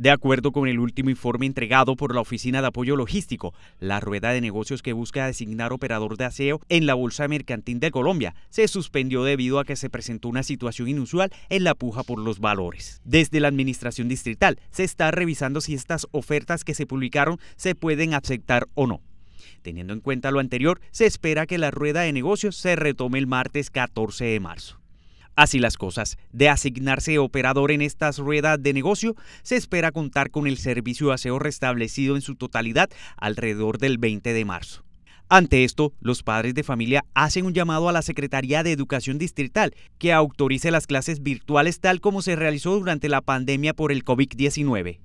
De acuerdo con el último informe entregado por la Oficina de Apoyo Logístico, la rueda de negocios que busca designar operador de aseo en la Bolsa Mercantil de Colombia se suspendió debido a que se presentó una situación inusual en la puja por los valores. Desde la Administración Distrital se está revisando si estas ofertas que se publicaron se pueden aceptar o no. Teniendo en cuenta lo anterior, se espera que la rueda de negocios se retome el martes 14 de marzo. Así las cosas, de asignarse operador en estas ruedas de negocio, se espera contar con el servicio de aseo restablecido en su totalidad alrededor del 20 de marzo. Ante esto, los padres de familia hacen un llamado a la Secretaría de Educación Distrital que autorice las clases virtuales tal como se realizó durante la pandemia por el COVID-19.